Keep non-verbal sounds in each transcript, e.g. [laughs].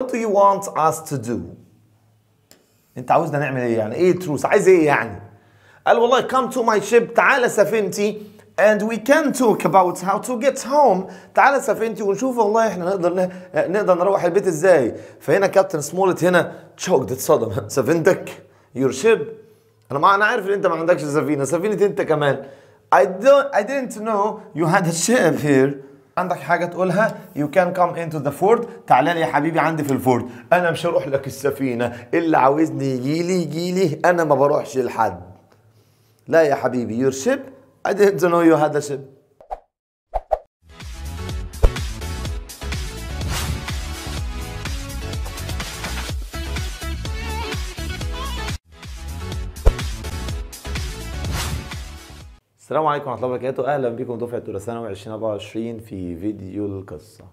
What do you want us to do? انت عاوزنا نعمل ايه يعني؟ ايه تروس؟ عايز ايه يعني؟ قال والله come to my ship تعالى سفينتي and we can talk about how to get home تعالى سفينتي ونشوف والله احنا نقدر نقدر نروح البيت ازاي فهنا كابتن سمولت هنا تشوكد اتصدم [laughs] سفينتك يور شيب انا ما انا عارف ان انت ما عندكش سفينه سفينه انت كمان I don't I didn't know you had a ship here عندك حاجه تقولها يو كان كام انتو ذا فورد تعال لي يا حبيبي عندي في الفورد انا مش هروح لك السفينه اللي عاوزني يجي لي يجي لي انا ما بروحش لحد لا يا حبيبي يور شيب I didn't know you had a ship السلام عليكم ورحمه الله وبركاته اهلا بكم دفعه اولى ثانوي 2024 في فيديو القصه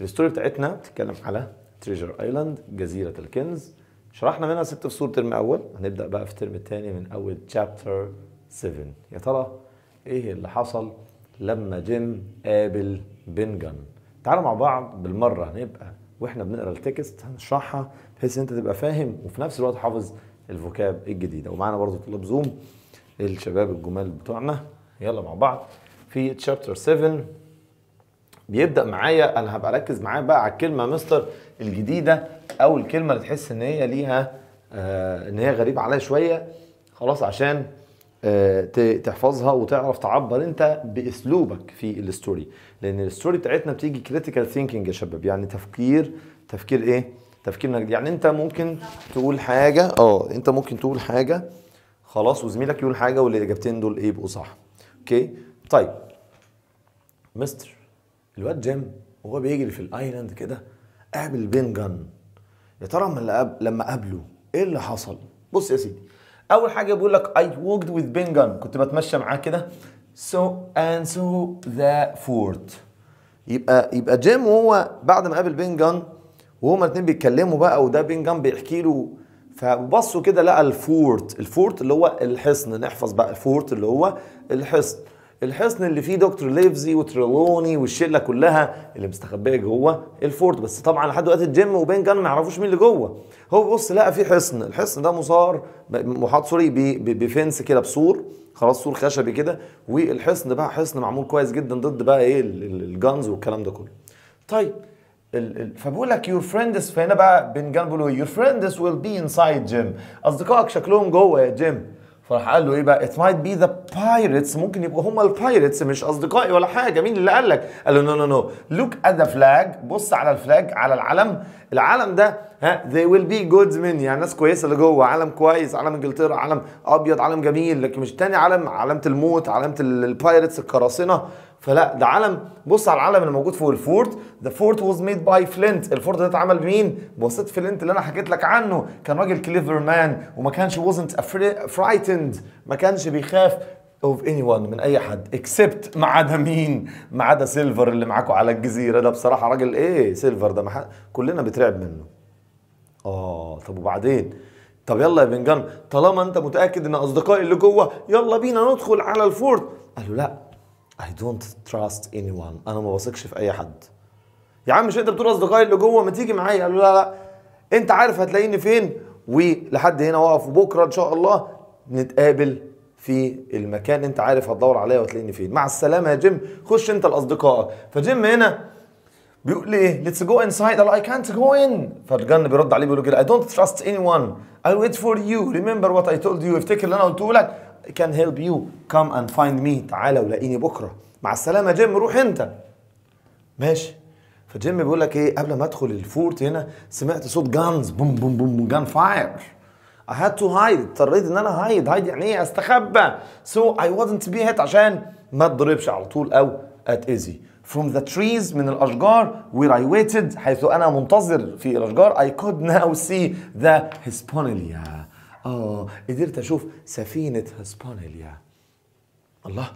الستوري بتاعتنا بتتكلم على تريجر ايلاند جزيره الكنز شرحنا منها ست فصول ترم اول هنبدا بقى في الترم الثاني من اول تشابتر 7 يا ترى ايه اللي حصل لما جيم قابل بنجان تعالوا مع بعض بالمره هنبقى واحنا بنقرا التكست هنشرحها بحيث ان انت تبقى فاهم وفي نفس الوقت حافظ الفوكاب الجديده ومعانا برضه طلاب زوم الشباب الجمال بتوعنا يلا مع بعض في تشابتر 7 بيبدا معايا انا هبقى اركز معايا بقى على الكلمه مستر الجديده او الكلمه اللي تحس ان هي ليها آه، ان هي غريبه عليها شويه خلاص عشان آه، تحفظها وتعرف تعبر انت باسلوبك في الستوري لان الستوري بتاعتنا بتيجي كريتيكال ثينكينج يا شباب يعني تفكير تفكير ايه تفكير يعني انت ممكن تقول حاجه اه انت ممكن تقول حاجه خلاص وزميلك يقول حاجه والاجابتين دول ايه يبقوا صح اوكي طيب مستر الواد جيم وهو بيجري في الايلاند كده قابل بين جن يا ترى لما لما قابله ايه اللي حصل بص يا سيدي اول حاجه بيقول لك اي ووكد وذ بين جن كنت بتمشى معاه كده سو اند سو ذا فورت يبقى يبقى جيم وهو بعد ما قابل بين جن وهما الاثنين بيتكلموا بقى وده بين جن بيحكي له فبصوا كده لقى الفورت الفورت اللي هو الحصن نحفظ بقى الفورت اللي هو الحصن الحصن اللي فيه دكتور ليفزي وتريلوني والشله كلها اللي مستخبيه جوه الفورت بس طبعا لحد دلوقتي الجيم وبين جان ما يعرفوش مين اللي جوه هو بص لقى فيه حصن الحصن ده مصار محاط سوري بفنس كده بسور خلاص سور خشبي كده والحصن بقى حصن معمول كويس جدا ضد بقى ايه الجانز والكلام ده كله طيب فبقول لك يور فريندز فهنا بقى بنجان بيقول يور فريندز ويل بي انسايد جيم اصدقائك شكلهم جوه يا جيم فراح قال له ايه بقى ات مايت بي ذا بايرتس ممكن يبقوا هم البايرتس مش اصدقائي ولا حاجه مين اللي قال لك قال له نو نو نو لوك ات ذا فلاج بص على الفلاج على العلم العلم ده ها they will be good men يعني ناس كويسه اللي جوه علم كويس علم انجلترا علم ابيض علم جميل لكن مش تاني علم علامه الموت علامه البايرتس القراصنه فلا ده علم بص على العلم اللي موجود فوق الفورت ذا فورت واز ميد باي فلنت الفورت ده اتعمل بمين بواسطه فلنت اللي انا حكيت لك عنه كان راجل كليفر مان وما كانش وزنت فرايتند ما كانش بيخاف اوف اني وان من اي حد اكسبت ما عدا مين ما عدا سيلفر اللي معاكوا على الجزيره ده بصراحه راجل ايه سيلفر ده محا... كلنا بترعب منه اه طب وبعدين طب يلا يا بنجان طالما انت متاكد ان اصدقائي اللي جوه يلا بينا ندخل على الفورت قالوا لا I don't trust anyone انا ما بثقش في اي حد يا عم مش انت بتقول اصدقائي اللي جوه ما تيجي معايا قالوا لا لا انت عارف هتلاقيني فين ولحد هنا واقف وبكره ان شاء الله نتقابل في المكان انت عارف هتدور عليا وهتلاقيني فين مع السلامه يا جيم خش انت لاصدقائك فجيم هنا بيقول لي ايه ليتس جو انسايد قال اي كانت جو ان فالجن بيرد عليه بيقول له كده اي دونت تراست اني ون اي ويت فور يو ريمبر وات اي تولد يو افتكر اللي انا قلته لك كان هيلب يو كم اند فايند مي تعالى ولاقيني بكره مع السلامه جيم روح انت ماشي فجيم بيقول لك ايه قبل ما ادخل الفورت هنا سمعت صوت جانز بوم بوم بوم جان فاير I had to hide اضطريت ان انا هايد هايد يعني ايه استخبى so I wasn't be hit عشان ما اتضربش على طول او اتاذي from the trees من الاشجار where I waited حيث انا منتظر في الاشجار I could now see the Hispaniola اه قدرت اشوف سفينه هسبانيليا الله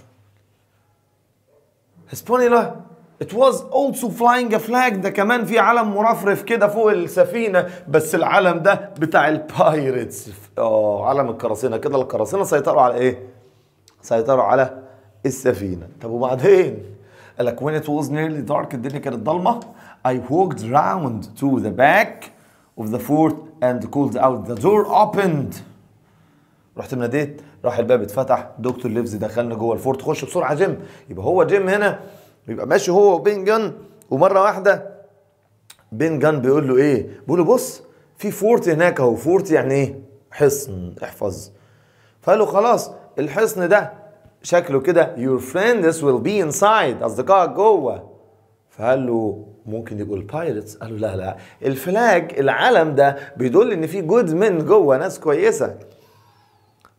هسبانيلا It was also flying a flag ده كمان في علم مرفرف كده فوق السفينة بس العلم ده بتاع البايرتس اه علم القراصنة كده القراصنة سيطروا على ايه؟ سيطروا على السفينة طب وبعدين؟ قال لك when it was nearly dark الدنيا كانت ضلمة I walked round to the back of the fort and called out the door opened رحت مناديت راح الباب اتفتح دكتور ليفز دخلنا جوه الفورت خش بسرعه جيم يبقى هو جيم هنا يبقى ماشي هو وبين جن ومره واحده بين جن بيقول له ايه بيقول له بص في فورت هناك اهو فورت يعني ايه حصن احفظ فقال له خلاص الحصن ده شكله كده your فريندز will be inside اصدقائك جوه فقال له ممكن يبقوا البايرتس قال له لا لا الفلاج العلم ده بيدل ان في جود من جوه ناس كويسه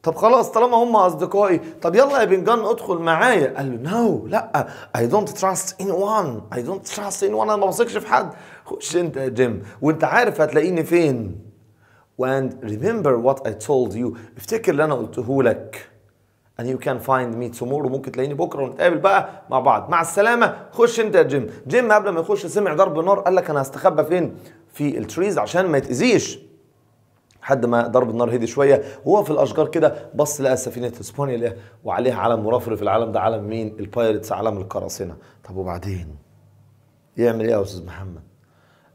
طب خلاص طالما هم اصدقائي طب يلا يا بنجان ادخل معايا قال له نو لا اي دونت تراست ان وان اي دونت تراست ان وان انا ما بثقش في حد خش انت يا جيم وانت عارف هتلاقيني فين وان remember وات اي تولد يو افتكر اللي انا قلته لك and you can find me tomorrow ممكن تلاقيني بكره ونتقابل بقى مع بعض مع السلامه خش انت يا جيم جيم قبل ما يخش سمع ضرب نار قال لك انا هستخبى فين في التريز عشان ما يتاذيش لحد ما ضرب النار هدي شويه وهو في الاشجار كده بص لقى سفينه اسبانيا وعليها علم مرفرف في العالم ده علم مين البايرتس علم القراصنه طب وبعدين يعمل ايه يا استاذ محمد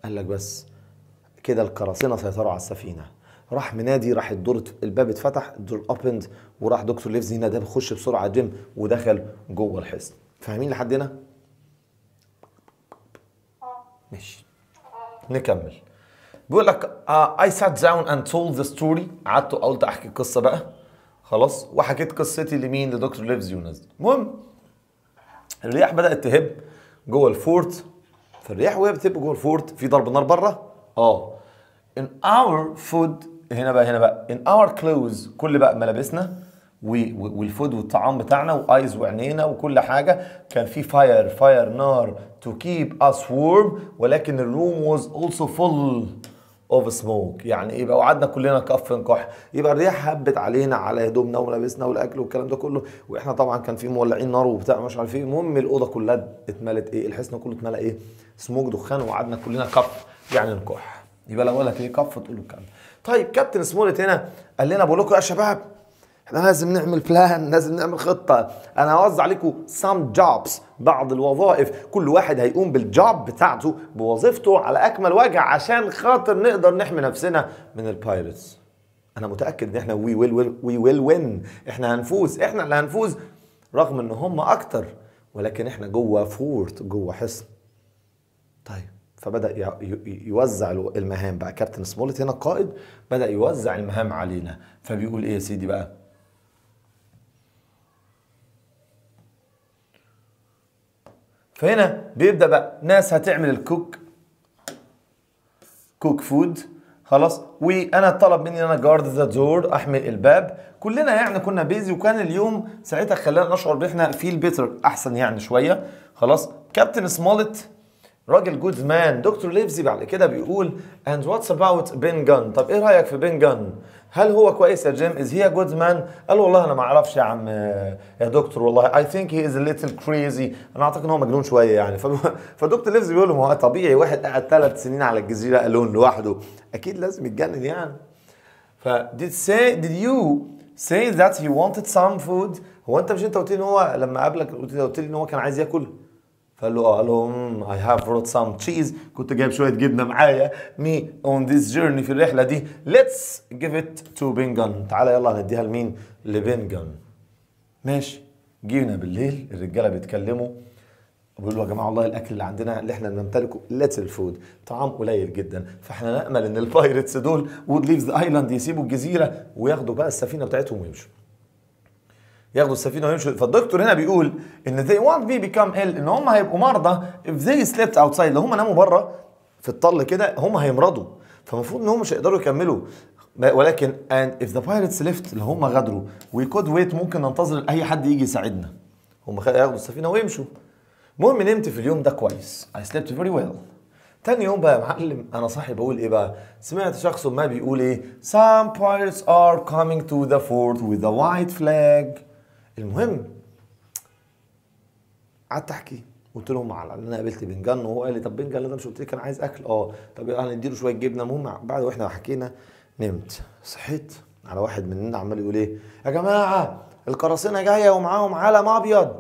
قال لك بس كده القراصنه سيطروا على السفينه راح منادي راح الدور الباب اتفتح الدور اوبند وراح دكتور ليف هنا ده بيخش بسرعه جيم ودخل جوه الحصن فاهمين لحد هنا ماشي نكمل بيقول لك اي سات داون اند تولد ذا ستوري قعدت قلت احكي القصه بقى خلاص وحكيت قصتي لمين لدكتور ليفز يونس المهم الرياح بدات تهب جوه الفورت فالرياح وهي بتهب جوه الفورت في ضرب نار بره اه ان اور فود هنا بقى هنا بقى ان اور كلوز كل بقى ملابسنا والفود والطعام بتاعنا وايز وعينينا وكل حاجه كان في فاير فاير نار تو كيب اس وورم ولكن الروم واز اولسو فول اوف سموك يعني ايه بقى وقعدنا كلنا كف نكح يبقى الريح هبت علينا على هدومنا وملابسنا والاكل والكلام ده كله واحنا طبعا كان في مولعين نار وبتاع مش عارف ايه المهم الاوضه كلها اتملت ايه الحصن كله اتملى ايه سموك دخان وقعدنا كلنا كف يعني نكح يبقى لو اقول لك ايه كف تقول له الكلام طيب كابتن سمولت هنا قال لنا بقول لكم يا شباب احنا لازم نعمل بلان لازم نعمل خطة انا هوزع لكم سام جوبز بعض الوظائف كل واحد هيقوم بالجوب بتاعته بوظيفته على اكمل وجه عشان خاطر نقدر نحمي نفسنا من البايرتس انا متاكد ان احنا وي ويل ويل وي ويل وين احنا هنفوز احنا اللي هنفوز رغم ان هم اكتر ولكن احنا جوه فورت جوه حصن طيب فبدا يوزع المهام بقى كابتن سمولت هنا القائد بدا يوزع المهام علينا فبيقول ايه يا سيدي بقى فهنا بيبدا بقى ناس هتعمل الكوك كوك فود خلاص وانا طلب مني ان انا جارد ذا دور احمل الباب كلنا يعني كنا بيزي وكان اليوم ساعتها خلانا نشعر باحنا فيل بيتر احسن يعني شويه خلاص كابتن سمولت راجل جود مان دكتور ليفزي بعد كده بيقول اند واتس اباوت بين جان طب ايه رايك في بين جان هل هو كويس يا جيم از هي جود مان قال والله انا ما اعرفش يا عم آه، يا دكتور والله اي ثينك هي از ليتل كريزي انا اعتقد ان هو مجنون شويه يعني [laughs] فدكتور ليفز بيقول له هو طبيعي واحد قاعد ثلاث سنين على الجزيره الون لوحده اكيد لازم يتجنن يعني ف did say did you say that he wanted some food هو انت مش انت قلت لي ان هو لما قابلك قلت لي ان هو كان عايز ياكل قال له اه قال لهم اي هاف brought سام تشيز كنت جايب شويه جبنه معايا مي اون ذيس جيرني في الرحله دي ليتس جيف ات تو بنجن تعالى يلا هنديها لمين لبنجن ماشي جينا بالليل الرجاله بيتكلموا بيقولوا يا جماعه والله الاكل اللي عندنا اللي احنا بنمتلكه ليتل فود طعام قليل جدا فاحنا نامل ان البايرتس دول وود ليفز ايلاند يسيبوا الجزيره وياخدوا بقى السفينه بتاعتهم ويمشوا ياخدوا السفينه ويمشوا فالدكتور هنا بيقول ان they won't be become ill ان هم هيبقوا مرضى if they slept outside لو هم ناموا بره في الطل كده هم هيمرضوا فالمفروض ان هم مش هيقدروا يكملوا ولكن and if the pirates left اللي هم غادروا we could wait ممكن ننتظر اي حد يجي يساعدنا هم ياخدوا السفينه ويمشوا المهم نمت في اليوم ده كويس I slept very well تاني يوم بقى يا معلم انا صاحي بقول ايه بقى سمعت شخص ما بيقول ايه some pirates are coming to the fort with a white flag المهم قعدت احكي قلت لهم على ان انا قابلت بنجان وهو قال لي طب بنجان ده مش قلت لي كان عايز اكل اه طب هنديله شويه جبنه المهم بعد واحنا حكينا نمت صحيت على واحد مننا عمال يقول ايه يا جماعه القراصنه جايه ومعاهم علم ابيض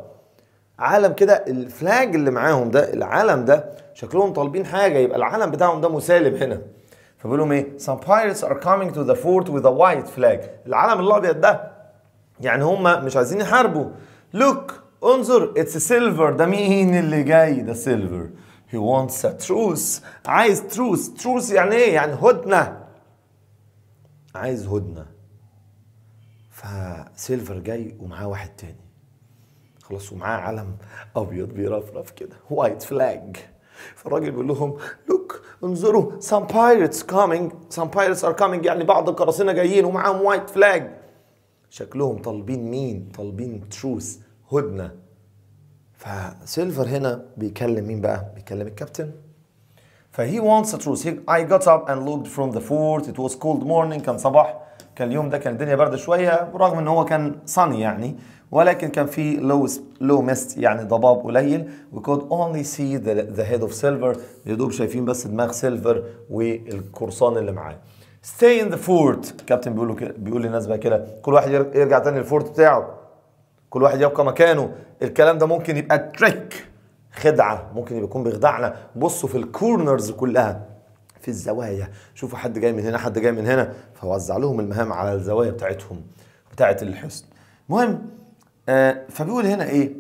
عالم كده الفلاج اللي معاهم ده العالم ده شكلهم طالبين حاجه يبقى العالم بتاعهم ده مسالم هنا فبيقول لهم ايه some pirates are coming to the fort with a white flag العلم الابيض ده يعني هم مش عايزين يحاربوا لوك انظر اتس سيلفر ده مين اللي جاي ده سيلفر هي wants a truce عايز تروس تروس يعني ايه يعني هدنه عايز هدنه فسيلفر جاي ومعاه واحد تاني خلاص ومعاه علم ابيض بيرفرف كده وايت فلاج فالراجل بيقول لهم لوك انظروا some pirates coming some pirates are coming يعني بعض القراصنه جايين ومعاهم وايت فلاج شكلهم طالبين مين طالبين تروث هدنه فسيلفر هنا بيكلم مين بقى بيكلم الكابتن فهي wants تروث truce he, I got up and looked from the fort it was cold morning كان صباح كان اليوم ده كان الدنيا برده شويه رغم ان هو كان صني يعني ولكن كان في low low mist يعني ضباب قليل we could only see the, the head of silver يا دوب شايفين بس دماغ سيلفر والقرصان اللي معاه ستاي ان ذا فورت الكابتن بيقول له بيقول للناس بقى كده كل واحد يرجع تاني للفورت بتاعه كل واحد يبقى مكانه الكلام ده ممكن يبقى تريك خدعه ممكن يكون بيخدعنا بصوا في الكورنرز كلها في الزوايا شوفوا حد جاي من هنا حد جاي من هنا فوزع لهم المهام على الزوايا بتاعتهم بتاعت الحسن المهم آه فبيقول هنا ايه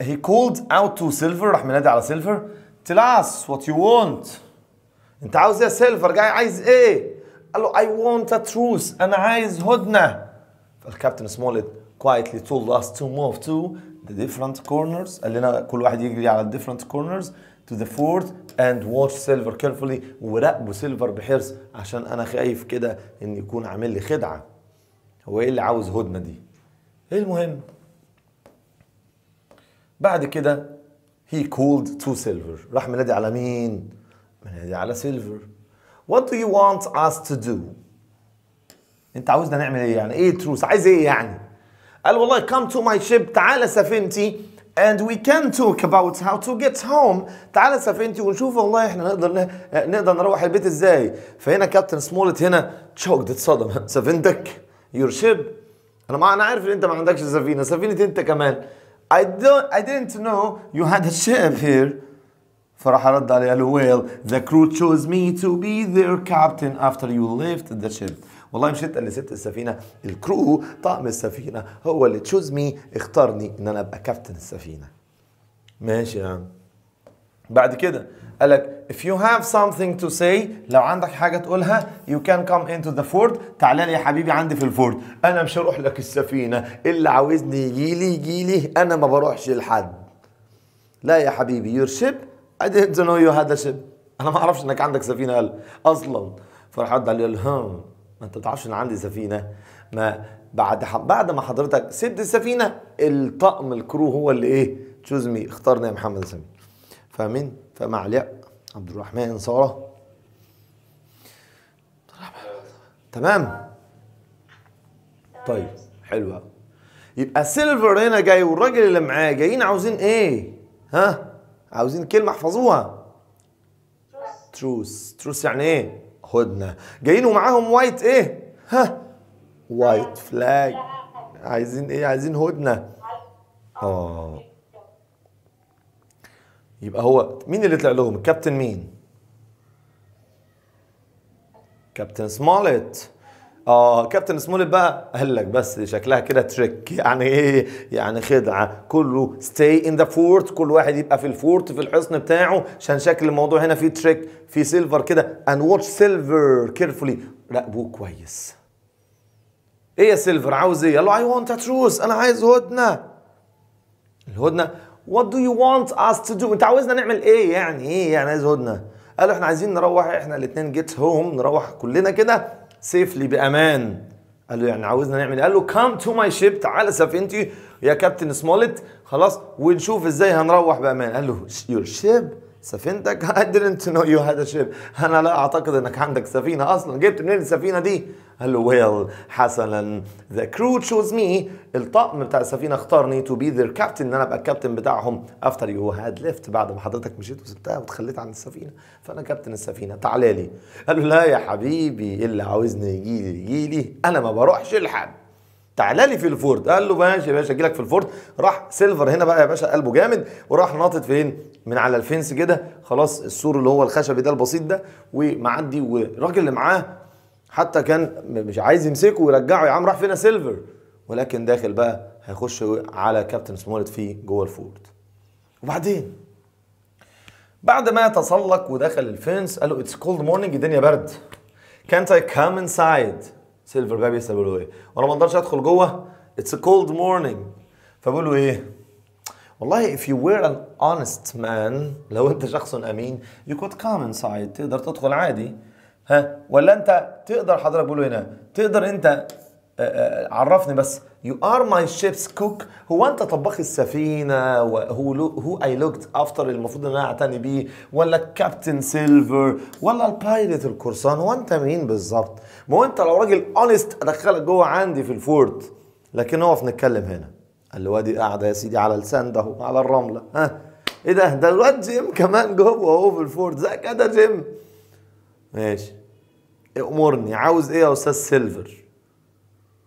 هي كولد اوت تو سيلفر راح منادي على سيلفر تلاس وات يو وونت انت عاوز ايه يا سيلفر جاي عايز ايه قال له اي وونت ا truce أنا عايز هدنة فالكابتن سمولت كوايتلي told اس تو موف تو ذا ديفرنت كورنرز قال لنا كل واحد يجري على الديفرنت كورنرز تو ذا فورت اند واتش سيلفر كيرفولي وراقبوا سيلفر بحرص عشان انا خايف كده ان يكون عامل لي خدعه هو ايه اللي عاوز هدنه دي إيه المهم بعد كده هي كولد تو سيلفر راح منادي على مين منادي على سيلفر What do you want us to do? انت عاوزنا نعمل ايه يعني؟ ايه تروس؟ عايز ايه يعني؟ قال والله come to my ship تعالى سفينتي and we can talk about how to get home تعالى سفينتي ونشوف والله احنا نقدر نقدر نروح البيت ازاي فهنا كابتن سمولت هنا choked اتصدم [laughs] سفينتك يور شيب انا ما انا عارف ان انت ما عندكش سفينه سفينه انت كمان I don't I didn't know you had a ship here فراح ارد عليه قال له ويل ذا كرو تشوز مي تو بي ذير كابتن افتر يو ليفت ذا شيب والله مشيت اللي سبت السفينه الكرو طقم السفينه هو اللي تشوز مي اختارني ان انا ابقى كابتن السفينه ماشي يا يعني. عم بعد كده قال لك if you have something to say لو عندك حاجه تقولها you can come into the fort تعالى لي يا حبيبي عندي في الفورد انا مش هروح لك السفينه اللي عاوزني يجي لي يجي لي انا ما بروحش لحد لا يا حبيبي your ship you had هذا ship. [laughs] انا ما اعرفش انك عندك سفينه قال اصلا فراح رد عليه قال هم ما انت بتعرفش ان عندي سفينه ما بعد ح... بعد ما حضرتك سبت السفينه الطقم الكرو هو اللي ايه تشوز مي اختارنا يا محمد سامي فاهمين فمع علياء عبد الرحمن ساره تمام طيب حلوه يبقى سيلفر هنا جاي والراجل اللي معاه جايين عاوزين ايه ها عاوزين كلمه احفظوها تروس تروس يعني ايه هدنه جايين ومعاهم وايت ايه ها وايت فلاج عايزين ايه عايزين هدنه اه يبقى هو مين اللي طلع لهم الكابتن مين كابتن سمولت اه كابتن سمول بقى قال لك بس شكلها كده تريك يعني ايه يعني خدعه كله ستاي ان ذا فورت كل واحد يبقى في الفورت في الحصن بتاعه عشان شكل الموضوع هنا فيه تريك في سيلفر كده اند واتش سيلفر كيرفولي راقبوه كويس ايه يا سيلفر عاوز ايه؟ قال له اي ونت تروس انا عايز هدنه الهدنه وات دو يو وانت اس تو دو انت عاوزنا نعمل ايه يعني ايه يعني عايز هدنه؟ قالوا احنا عايزين نروح احنا الاثنين جيت هوم نروح كلنا كده سيفلي بامان قال له يعني عاوزنا نعمل إيه؟ قال له كام تو ماي شيب تعال سفينتي يا كابتن سمولت خلاص ونشوف ازاي هنروح بامان قال له يور شيب سفينتك [laughs] I didn't know you had a ship انا لا اعتقد انك عندك سفينه اصلا جبت منين السفينه دي قال له ويل حسنا ذا كرو تشوز مي الطقم بتاع السفينه اختارني تو بي ذير كابتن ان انا ابقى الكابتن بتاعهم افتر يو هاد ليفت بعد ما حضرتك مشيت وسبتها وتخليت عن السفينه فانا كابتن السفينه تعالى لي قال له لا يا حبيبي إيه اللي عاوزني يجي لي يجي لي انا ما بروحش لحد تعالى لي في الفورد قال له ماشي يا باشا اجي لك في الفورد راح سيلفر هنا بقى يا باشا قلبه جامد وراح ناطط فين من على الفنس كده خلاص السور اللي هو الخشبي ده البسيط ده ومعدي والراجل اللي معاه حتى كان مش عايز يمسكه ويرجعه يا عم راح فينا سيلفر ولكن داخل بقى هيخش على كابتن سمولت فيه جوه الفورد وبعدين بعد ما تسلق ودخل الفنس قال له اتس كولد مورنينج الدنيا برد كانت اي كام انسايد سيلفر بقى بيسال له ايه وانا ما اقدرش ادخل جوه اتس كولد مورنينج فبقول له ايه والله if you were an honest man لو انت شخص امين you could come inside تقدر تدخل عادي ها ولا انت تقدر حضرتك بقوله هنا تقدر انت آه، آه، عرفني بس يو ار ماي شيبس كوك هو انت طباخ السفينه هو هو اي لوكت افتر المفروض ان انا اعتني بيه ولا الكابتن سيلفر ولا البايلوت القرصان هو انت مين بالظبط ما هو انت لو راجل اونست ادخلك جوه عندي في الفورت لكن اقف نتكلم هنا قال له وادي قاعده يا سيدي على لسان ده على الرمله ها ايه ده ده الواد جيم كمان جوه اهو في الفورت زي كده جيم ماشي امرني عاوز ايه يا استاذ سيلفر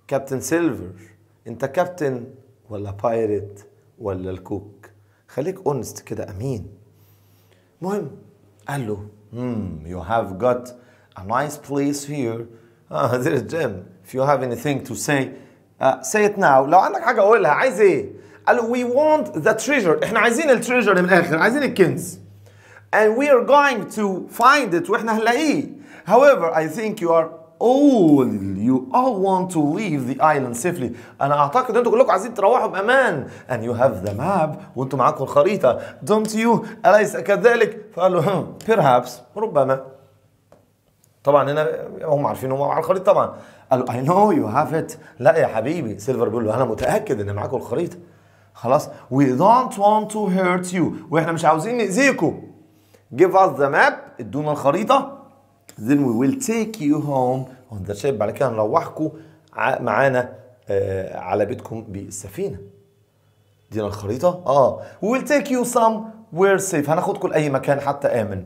كابتن سيلفر انت كابتن ولا بايرت ولا الكوك خليك اونست كده امين مهم قال له امم يو هاف جوت ا نايس بليس هير اه ذير جيم اف يو هاف اني ثينج تو سي سي ات ناو لو عندك حاجه قولها عايز ايه قال له وي وونت ذا تريجر احنا عايزين التريجر من الاخر عايزين الكنز and we are going to find it واحنا هنلاقيه however I think you are all you all want to leave the island safely انا اعتقد أنتم كلكم عايزين تروحوا بامان and you have the map وأنتم معاكم الخريطه don't you اليس كذلك فقال له hmm, perhaps ربما طبعا هنا هم عارفين هم على الخريطه طبعا قال له I know you have it لا يا حبيبي سيلفر بيقول له انا متاكد ان معاكم الخريطه خلاص we don't want to hurt you واحنا مش عاوزين ناذيكم give us the map ادونا الخريطه then we will take you home on the ship بعد كده هنروحكم معانا آه، على بيتكم بالسفينه دي الخريطه اه we will take you somewhere safe هناخدكم لاي مكان حتى امن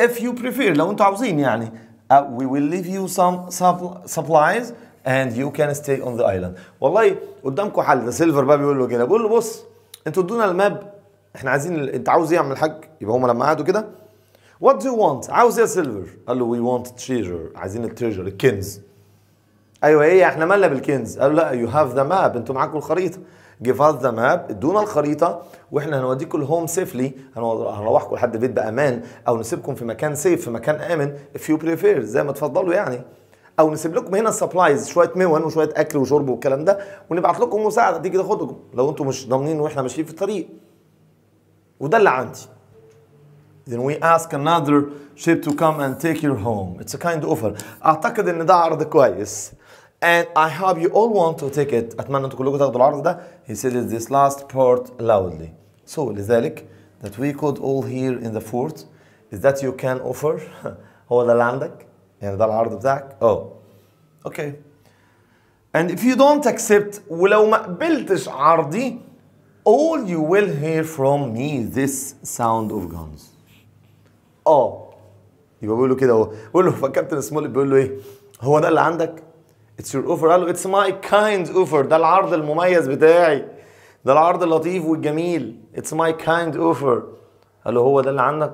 if you prefer لو انتوا عاوزين يعني uh, we will leave you some supplies and you can stay on the island والله قدامكم حل ده سيلفر بقى بيقول له كده بيقول له بص انتوا ادونا الماب احنا عايزين انت عاوز ايه يا عم الحاج يبقى هم لما قعدوا كده وات دو want? عاوز يا سيلفر قال له وي want تريجر عايزين التريجر الكنز ايوه ايه احنا مالنا بالكنز قالوا لا يو هاف ذا ماب انتوا معاكم الخريطه جيف اس ذا ماب ادونا الخريطه واحنا هنوديكم الهوم سيفلي هنروحكم لحد بيت بامان او نسيبكم في مكان سيف في مكان امن اف يو بريفير زي ما تفضلوا يعني او نسيب لكم هنا سبلايز شويه مون وشويه اكل وشرب والكلام ده ونبعت لكم مساعده تيجي تاخدكم لو انتم مش ضامنين واحنا ماشيين في الطريق وده اللي عندي then we ask another ship to come and take you home. It's a kind offer. اعتقد ان ده عرض كويس. And I hope you all want to take it. اتمنى انتوا كلكم تاخدوا العرض ده. He said this last part loudly. So لذلك that we could all hear in the fort is that you can offer [laughs] هو ده landak? عندك يعني ده العرض بتاعك oh. okay and if you don't accept ولو ما قبلتش عرضي all you will hear from me this sound of guns اه يبقى بيقول له كده اهو بيقول له فالكابتن سمولت بيقول له ايه هو ده اللي عندك اتس يور اوفر قال له اتس ماي كايند اوفر ده العرض المميز بتاعي ده العرض اللطيف والجميل اتس ماي كايند اوفر قال له هو ده اللي عندك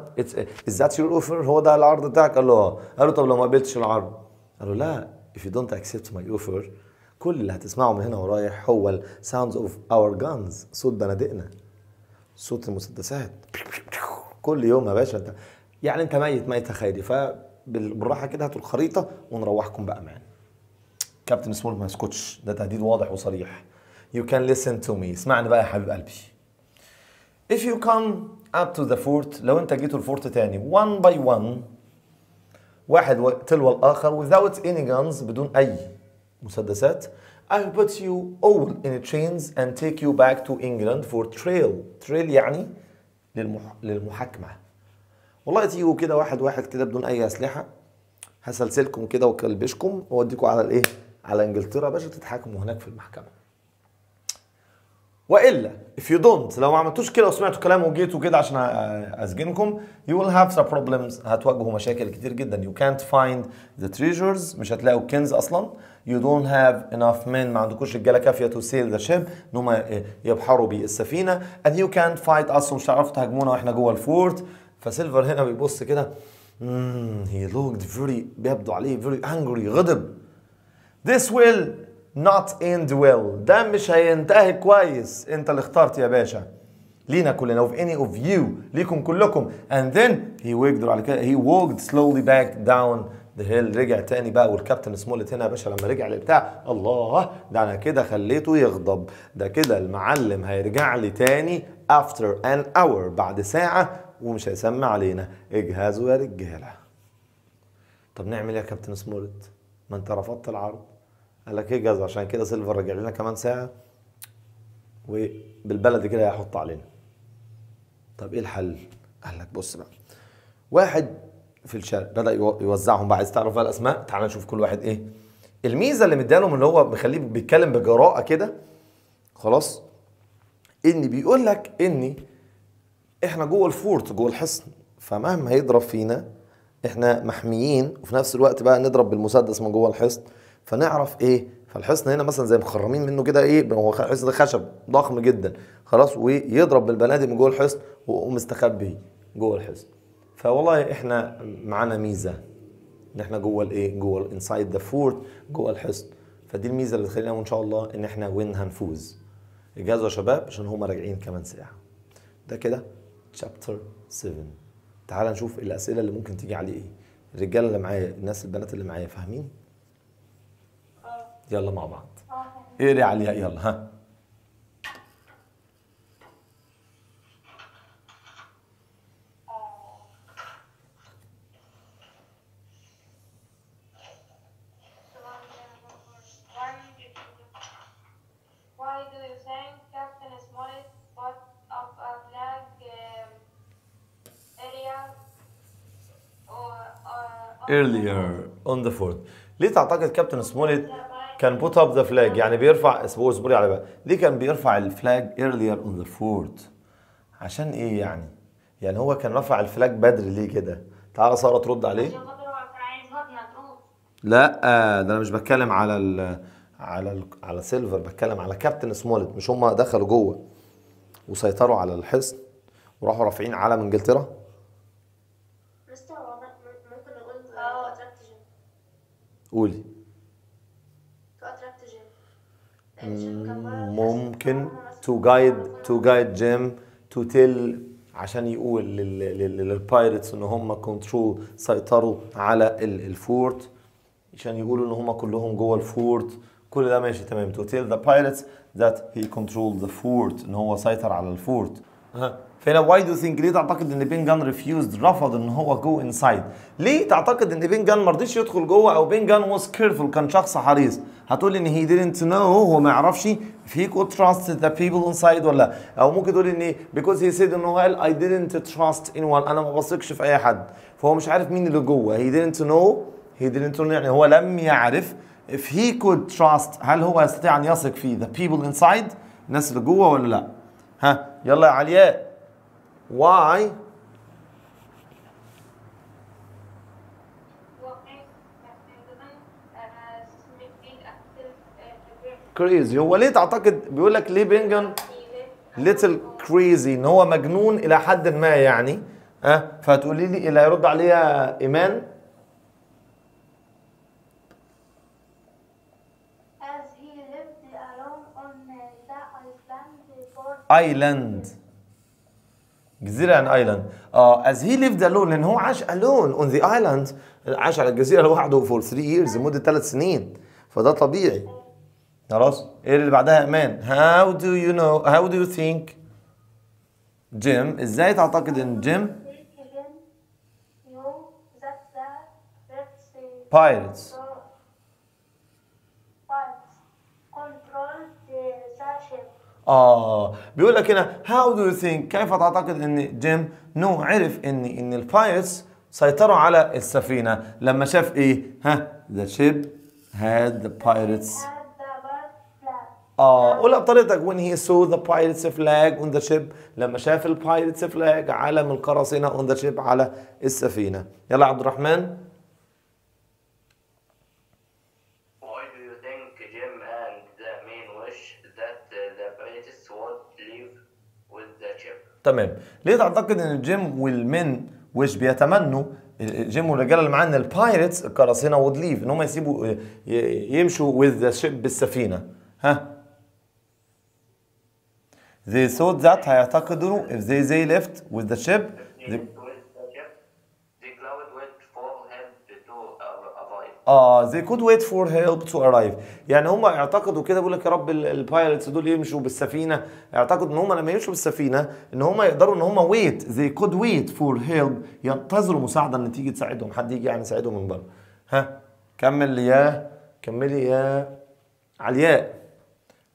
از ذات يور اوفر هو ده العرض بتاعك قال له اه قال له طب لو ما قبلتش العرض قال له لا if you don't accept my offer كل اللي هتسمعه من هنا ورايح هو ال sounds of our guns صوت بنادقنا صوت المسدسات كل يوم يا باشا انت يعني انت ميت ميت خيري فبالراحه كده هاتوا الخريطه ونروحكم بامان كابتن سمول ما يسكتش ده تهديد واضح وصريح You can listen to me اسمعني بقى يا حبيب قلبي If you come up to the fort لو انت جيتوا الفورت تاني one by one واحد تلو الاخر without any guns بدون اي مسدسات I'll put you all in chains and take you back to England for trial trial يعني للمح... للمحاكمه والله تيجوا كده واحد واحد كده بدون اي اسلحه هسلسلكم كده وكلبشكم واوديكم على الايه على انجلترا باشا تتحاكموا هناك في المحكمه والا if you don't لو ما عملتوش كده وسمعتوا كلام وجيتوا كده عشان اسجنكم you will have some problems هتواجهوا مشاكل كتير جدا you can't find the treasures مش هتلاقوا الكنز اصلا you don't have enough men ما عندكوش رجاله كافيه to sail the ship ان هم إيه، يبحروا بالسفينه and you can't fight us ومش هتعرفوا تهاجمونا واحنا جوه الفورت فسيلفر هنا بيبص كده هي لوكد فيري بيبدو عليه فيري انجري غضب This will not end well ده مش هينتهي كويس انت اللي اخترت يا باشا لينا كلنا وفي any of you ليكم كلكم and then he walked على كده he walked slowly back down the hill رجع تاني بقى والكابتن سمولت هنا يا باشا لما رجع للبتاع الله ده انا كده خليته يغضب ده كده المعلم هيرجع لي تاني after an hour بعد ساعة ومش هيسمع علينا اجهزوا يا رجاله طب نعمل ايه يا كابتن سمولت ما انت رفضت العرض قال لك اجهز عشان كده سيلفر رجع لنا كمان ساعه وبالبلدي كده هيحط علينا طب ايه الحل قال لك بص بقى واحد في الشارع بدا يوزعهم بقى عايز تعرف بقى الاسماء تعال نشوف كل واحد ايه الميزه اللي مديالهم اللي هو مخليه بيتكلم بجراءه كده خلاص ان بيقول لك ان احنا جوه الفورت جوه الحصن فمهما هيضرب فينا احنا محميين وفي نفس الوقت بقى نضرب بالمسدس من جوه الحصن فنعرف ايه فالحصن هنا مثلا زي مخرمين منه كده ايه هو الحصن ده خشب ضخم جدا خلاص ويضرب بالبنادق من جوه الحصن ويقوم مستخبي جوه الحصن فوالله احنا معانا ميزه ان احنا جوه الايه جوه الانسايد ذا فورت جوه الحصن فدي الميزه اللي تخلينا وان شاء الله ان احنا وين هنفوز اجازه يا شباب عشان هم راجعين كمان ساعه ده كده chapter 7 تعال نشوف الاسئله اللي ممكن تيجي عليه ايه الرجاله اللي معايا الناس البنات اللي معايا فاهمين آه. يلا مع بعض آه. اقري عليها يلا ها earlier on the fourth ليه تعتقد كابتن سموليت كان put up the flag يعني بيرفع اسبوع اسبوعي على بقى ليه كان بيرفع الفلاج earlier on the fourth عشان ايه يعني يعني هو كان رفع الفلاج بدري ليه كده تعالى ساره ترد عليه لا ده انا مش بتكلم على الـ على الـ على سيلفر بتكلم على كابتن سموليت مش هم دخلوا جوه وسيطروا على الحصن وراحوا رافعين علم انجلترا قولي يعني ممكن تو جايد تو جايد جيم تو تيل عشان يقول للبايرتس ان هم كنترول سيطروا على الفورت عشان يقولوا ان هم كلهم جوه الفورت كل ده ماشي تمام تو تيل ذا بايرتس ذات هي كنترول ذا فورت ان هو سيطر على الفورت فهنا واي دو ثينك ليه تعتقد ان بين جان ريفيوزد رفض ان هو جو انسايد ليه تعتقد ان بين جان ما رضيش يدخل جوه او بين جان واز كيرفول كان شخص حريص هتقول ان هي didn't know هو ما يعرفش في كو تراست ذا بيبل انسايد ولا او ممكن تقول ان بيكوز هي سيد ان هو قال اي didn't ان وان انا ما بثقش في اي حد فهو مش عارف مين اللي جوه هي didn't know هي didn't know يعني هو لم يعرف if he could trust هل هو يستطيع ان يثق في ذا بيبل انسايد الناس اللي جوه ولا لا ها يلا يا علياء why كريزي هو ليه تعتقد بيقول لك ليه بينجن ليتل كريزي ان هو مجنون الى حد ما يعني ها أه؟ فهتقولي لي اللي هيرد عليها ايمان ايلاند جزيرة عن ايلاند آه، uh, as he lived alone لان هو عاش alone on the island عاش على الجزيرة لوحده for ثري years لمدة ثلاث سنين فده طبيعي خلاص ايه اللي بعدها امان how do you know how do you think جيم ازاي تعتقد ان جيم pirates اه بيقول لك هنا هاو دو يو ثينك كيف تعتقد ان جيم نو عرف ان ان البايرتس سيطروا على السفينه لما شاف ايه ها ذا شيب هاد ذا بايرتس اه قولها بطريقتك when he saw the pirates flag on the ship لما شاف البايرتس فلاج علم القراصنه on the ship على السفينه يلا عبد الرحمن تمام ليه تعتقد ان جيم والمن وش بيتمنوا جيم والرجاله اللي معانا البايرتس القراصنه ليف ان هم يسيبوا يمشوا وذ ذا شيب بالسفينه ها they thought that هيعتقدوا if they they left with the ship they اه they could wait for help to arrive يعني هم اعتقدوا كده بيقول لك يا رب البايلتس دول يمشوا بالسفينه اعتقدوا ان هم لما يمشوا بالسفينه ان هم يقدروا ان هم wait they could wait for help ينتظروا مساعده ان تيجي تساعدهم حد يجي يعني يساعدهم من بره ها كمل يا كملي يا علياء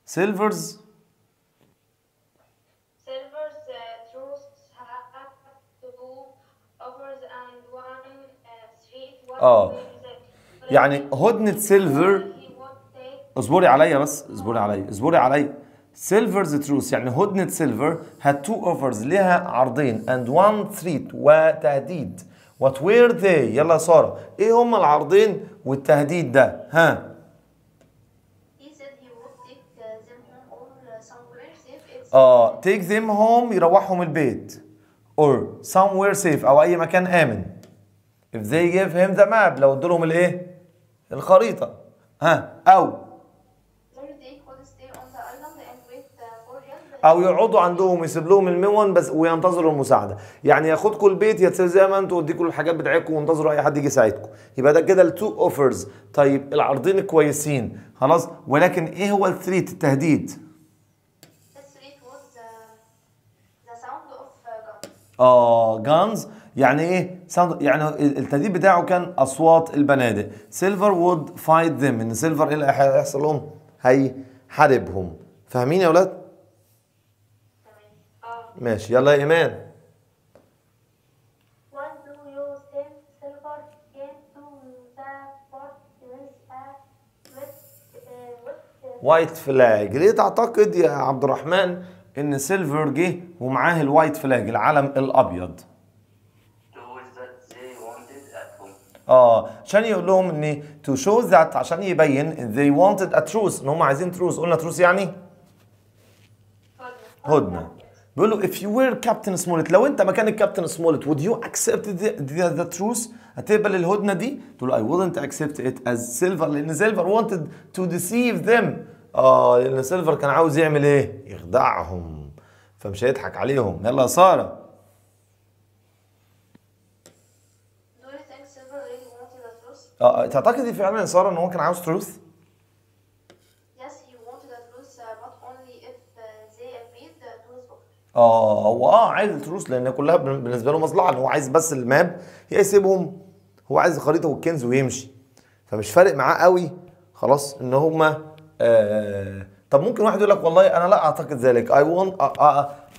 سيلفرز uh, uh, اه يعني هدنه سيلفر اصبري عليا بس اصبري عليا اصبري عليا سيلفر ذا تروث يعني هدنه سيلفر هاد تو اوفرز لها عرضين اند وان ثريت وتهديد وات وير ذي يلا يا ساره ايه هما العرضين والتهديد ده ها uh, uh, اه تيك ذيم هوم يروحهم البيت سام وير سيف او اي مكان امن اف ذي جيف هيم ذا ماب لو ادولهم الايه الخريطة ها أو او يقعدوا عندهم يسيب لهم المون بس وينتظروا المساعده يعني ياخدكم البيت يا زي ما انتوا وديكم الحاجات بتاعتكم وانتظروا اي حد يجي يساعدكم يبقى ده كده التو اوفرز طيب العرضين الكويسين خلاص ولكن ايه هو الثريت التهديد الثريت uh, اه جانز يعني ايه يعني التدريب بتاعه كان اصوات البنادق سيلفر وود فايت ذم ان سيلفر ايه اللي هيحصل لهم هيحاربهم فاهمين يا اولاد ماشي يلا يا ايمان وايت فلاج ليه تعتقد يا عبد الرحمن ان سيلفر جه ومعاه الوايت فلاج العلم الابيض اه عشان يقول لهم ان تو شو ذات عشان يبين they wanted a truth ان هم عايزين truce قلنا truce يعني هدنه بيقول له if you were captain سمولت لو انت مكان الكابتن سمولت would you accept the, the, the هتقبل الهدنه دي تقول له I wouldn't accept it as silver لان silver wanted to deceive them اه لان silver كان عاوز يعمل ايه يخدعهم فمش هيضحك عليهم يلا يا ساره اه تعتقدي فعلا يا ساره ان هو كان عاوز تروث؟ uh, uh, اه هو اه عايز التروس لان كلها بالنسبه له مصلحه ان هو عايز بس الماب يسيبهم هو عايز الخريطه والكنز ويمشي فمش فارق معاه قوي خلاص ان هما آه طب ممكن واحد يقول لك والله انا لا اعتقد ذلك اي ون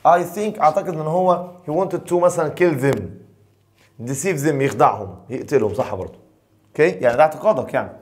اي ثينك اعتقد ان هو هي wanted تو مثلا كيل ذيم ديسيف ذيم يخدعهم يقتلهم صح برضه اوكي يعني ده اعتقادك يعني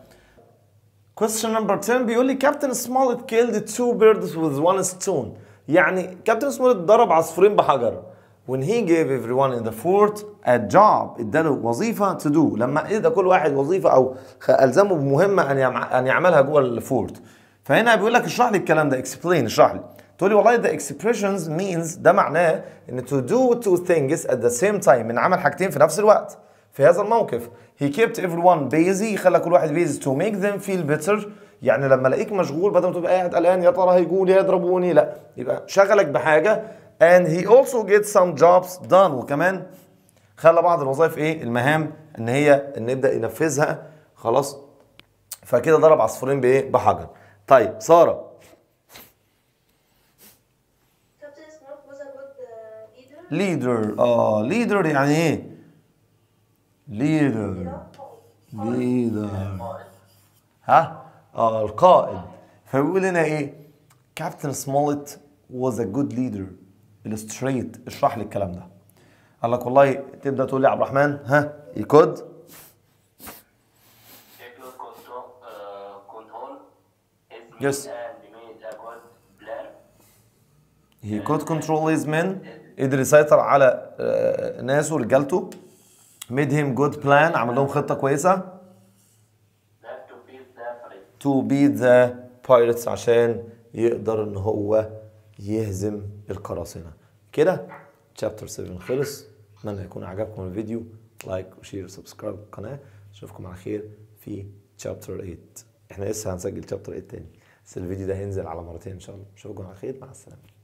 question number 10 بيقول لي كابتن سمولت killed two birds with one stone يعني كابتن سمولت ضرب عصفورين بحجر when he gave everyone in the fort a job اداله وظيفه to do لما ادى كل واحد وظيفه او الزمه بمهمه ان ان يعملها جوه الفورت فهنا بيقول لك اشرح لي الكلام ده explain اشرح لي تقول لي والله the expressions means ده معناه ان to do two things at the same time ان عمل حاجتين في نفس الوقت في هذا الموقف he kept everyone busy خلى كل واحد busy to make them feel better يعني لما الاقيك مشغول بدل ما تبقى قاعد قلقان يا ترى هيجوني هيضربوني لا يبقى شغلك بحاجه and he also gets some jobs done وكمان خلى بعض الوظائف ايه المهام ان هي ان يبدا ينفذها خلاص فكده ضرب عصفورين بايه بحجر طيب ساره uh, leader اه ليدر يعني ايه ليدر ليدر ها اه القائد فبيقول هنا ايه كابتن سمولت واز ا جود ليدر الستريت اشرح لي الكلام ده قال لك والله تبدا تقول لي عبد الرحمن ها يكود uh, Yes. He could control his men قدر يسيطر على آه، ناسه ورجالته. made him good plan عمل لهم خطه كويسه to be the pirates عشان يقدر ان هو يهزم القراصنه كده chapter 7 خلص اتمنى يكون عجبكم الفيديو لايك وشير وسبسكرايب القناه اشوفكم على خير في chapter 8 احنا لسه هنسجل chapter 8 تاني بس الفيديو ده هينزل على مرتين ان شاء الله اشوفكم على خير مع السلامه